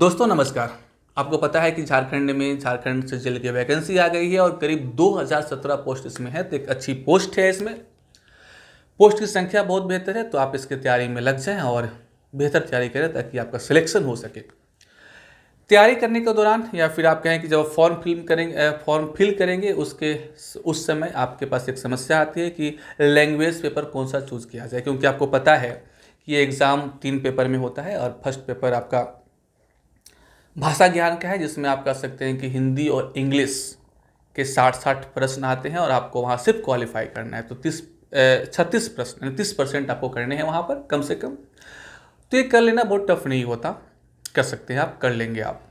दोस्तों नमस्कार आपको पता है कि झारखंड में झारखंड से जिले की वैकेंसी आ गई है और करीब 2017 पोस्ट इसमें है तो एक अच्छी पोस्ट है इसमें पोस्ट की संख्या बहुत बेहतर है तो आप इसकी तैयारी में लग जाएं और बेहतर तैयारी करें ताकि आपका सिलेक्शन हो सके तैयारी करने के दौरान या फिर आप कहें कि जब फॉर्म फिल करेंगे फॉर्म फिल करेंगे उसके उस समय आपके पास एक समस्या आती है कि लैंग्वेज पेपर कौन सा चूज़ किया जाए क्योंकि आपको पता है कि ये एग्ज़ाम तीन पेपर में होता है और फर्स्ट पेपर आपका भाषा ज्ञान का है जिसमें आप कह सकते हैं कि हिंदी और इंग्लिश के साठ साठ प्रश्न आते हैं और आपको वहाँ सिर्फ क्वालिफाई करना है तो तीस छत्तीस प्रश्न तीस परसेंट आपको करने हैं वहाँ पर कम से कम तो ये कर लेना बहुत टफ नहीं होता कर सकते हैं आप कर लेंगे आप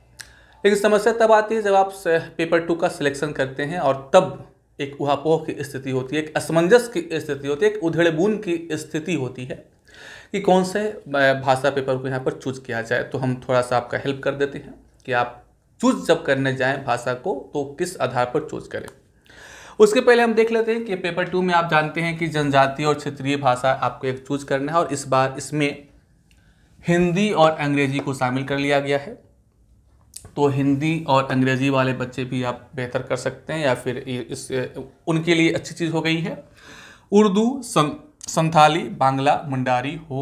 लेकिन समस्या तब आती है जब आप पेपर टू का सिलेक्शन करते हैं और तब एक उहापोह की स्थिति होती है एक असमंजस की स्थिति होती है एक उधेड़बून की स्थिति होती है कि कौन से भाषा पेपर को यहाँ पर चूज किया जाए तो हम थोड़ा सा आपका हेल्प कर देते हैं कि आप चूज जब करने जाएं भाषा को तो किस आधार पर चूज करें उसके पहले हम देख लेते हैं कि पेपर टू में आप जानते हैं कि जनजातीय और क्षेत्रीय भाषा आपको एक चूज करना है और इस बार इसमें हिंदी और अंग्रेजी को शामिल कर लिया गया है तो हिंदी और अंग्रेजी वाले बच्चे भी आप बेहतर कर सकते हैं या फिर इस उनके लिए अच्छी चीज़ हो गई है उर्दू संथाली बांग्ला मुंडारी हो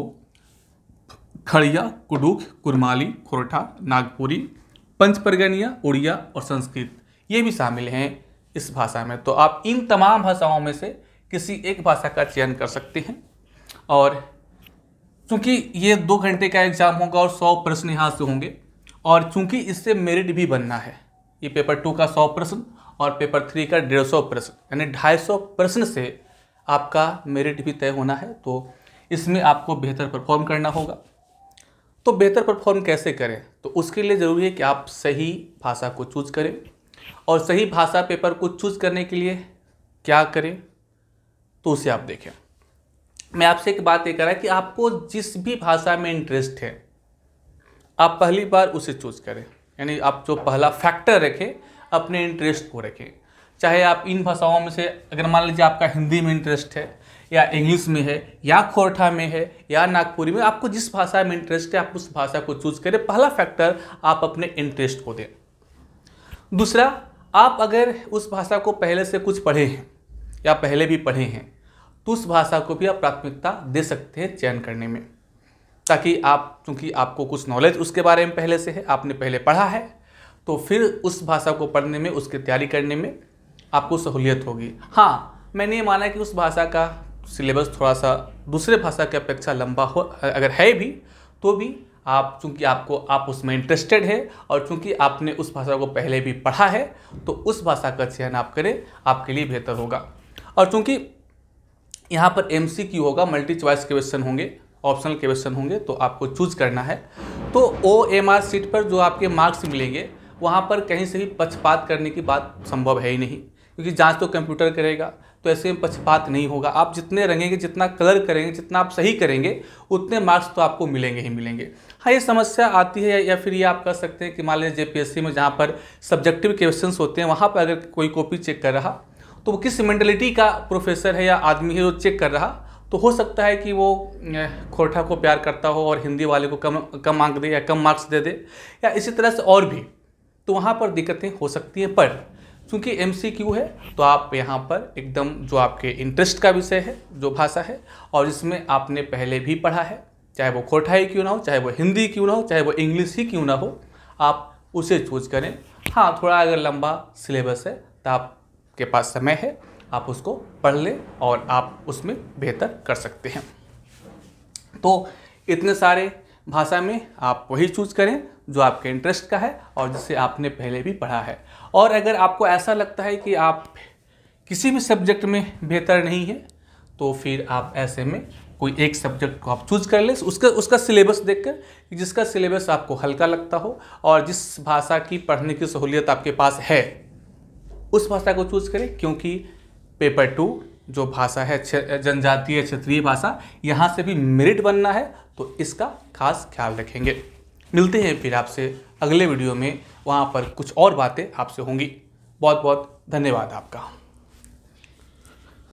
खड़िया कुडुख कुरमाली खोरठा नागपुरी पंचपरगनिया उड़िया और संस्कृत ये भी शामिल हैं इस भाषा में तो आप इन तमाम भाषाओं में से किसी एक भाषा का चयन कर सकते हैं और चूंकि ये दो घंटे का एग्ज़ाम होगा और सौ प्रश्न यहाँ से होंगे और चूंकि इससे मेरिट भी बनना है ये पेपर टू का सौ प्रश्न और पेपर थ्री का डेढ़ सौ प्रश्न यानी ढाई सौ प्रश्न से आपका मेरिट भी तय होना है तो इसमें आपको बेहतर परफॉर्म करना होगा तो बेहतर परफॉर्म कैसे करें तो उसके लिए ज़रूरी है कि आप सही भाषा को चूज करें और सही भाषा पेपर को चूज करने के लिए क्या करें तो उसे आप देखें मैं आपसे एक बात ये कर रहा कि आपको जिस भी भाषा में इंटरेस्ट है आप पहली बार उसे चूज करें यानी आप जो पहला फैक्टर रखें अपने इंटरेस्ट को रखें चाहे आप इन भाषाओं में से अगर मान लीजिए आपका हिंदी में इंटरेस्ट है या इंग्लिश में है या खोरठा में है या नागपुरी में आपको जिस भाषा में इंटरेस्ट है आप उस भाषा को चूज करें पहला फैक्टर आप अपने इंटरेस्ट को दें दूसरा आप अगर उस भाषा को पहले से कुछ पढ़े हैं या पहले भी पढ़े हैं तो उस भाषा को भी आप प्राथमिकता दे सकते हैं चयन करने में ताकि आप चूँकि आपको कुछ नॉलेज उसके बारे में पहले से है आपने पहले पढ़ा है तो फिर उस भाषा को पढ़ने में उसकी तैयारी करने में आपको सहूलियत होगी हाँ मैंने ये माना कि उस भाषा का सिलेबस थोड़ा सा दूसरे भाषा की अपेक्षा लंबा हो अगर है भी तो भी आप चूंकि आपको आप उसमें इंटरेस्टेड है और चूंकि आपने उस भाषा को पहले भी पढ़ा है तो उस भाषा का चयन आप करें आपके लिए बेहतर होगा और चूंकि यहाँ पर एम होगा मल्टी च्वाइस क्वेश्चन होंगे ऑप्शनल क्वेश्चन होंगे तो आपको चूज करना है तो ओ एम आर सीट पर जो आपके मार्क्स मिलेंगे वहाँ पर कहीं से भी पक्षपात करने की बात संभव है ही नहीं क्योंकि जांच तो कंप्यूटर करेगा तो ऐसे में पक्षपात नहीं होगा आप जितने रंगेंगे जितना कलर करेंगे जितना आप सही करेंगे उतने मार्क्स तो आपको मिलेंगे ही मिलेंगे हाँ ये समस्या आती है या फिर ये आप कह सकते हैं कि मान लीजिए जेपीएससी में जहाँ पर सब्जेक्टिव क्वेश्चंस होते हैं वहाँ पर अगर कोई कॉपी चेक कर रहा तो वो किस मैंटेलिटी का प्रोफेसर है या आदमी है जो चेक कर रहा तो हो सकता है कि वो खोटा को प्यार करता हो और हिंदी वाले को कम कम मार्क दे या कम मार्क्स दे दे या इसी तरह से और भी तो वहाँ पर दिक्कतें हो सकती हैं पर चूँकि एम है तो आप यहाँ पर एकदम जो आपके इंटरेस्ट का विषय है जो भाषा है और जिसमें आपने पहले भी पढ़ा है चाहे वो कोठाई क्यों ना हो चाहे वो हिंदी क्यों ना हो चाहे वो इंग्लिश ही क्यों ना हो आप उसे चूज करें हाँ थोड़ा अगर लंबा सिलेबस है तो आपके पास समय है आप उसको पढ़ लें और आप उसमें बेहतर कर सकते हैं तो इतने सारे भाषा में आप वही चूज करें जो आपके इंटरेस्ट का है और जिसे आपने पहले भी पढ़ा है और अगर आपको ऐसा लगता है कि आप किसी भी सब्जेक्ट में बेहतर नहीं है तो फिर आप ऐसे में कोई एक सब्जेक्ट को आप चूज कर लें उसका उसका सिलेबस देखकर जिसका सिलेबस आपको हल्का लगता हो और जिस भाषा की पढ़ने की सहूलियत आपके पास है उस भाषा को चूज करें क्योंकि पेपर टू जो भाषा है जनजातीय क्षेत्रीय भाषा यहाँ से भी मेरिट बनना है तो इसका खास ख्याल रखेंगे मिलते हैं फिर आपसे अगले वीडियो में वहाँ पर कुछ और बातें आपसे होंगी बहुत बहुत धन्यवाद आपका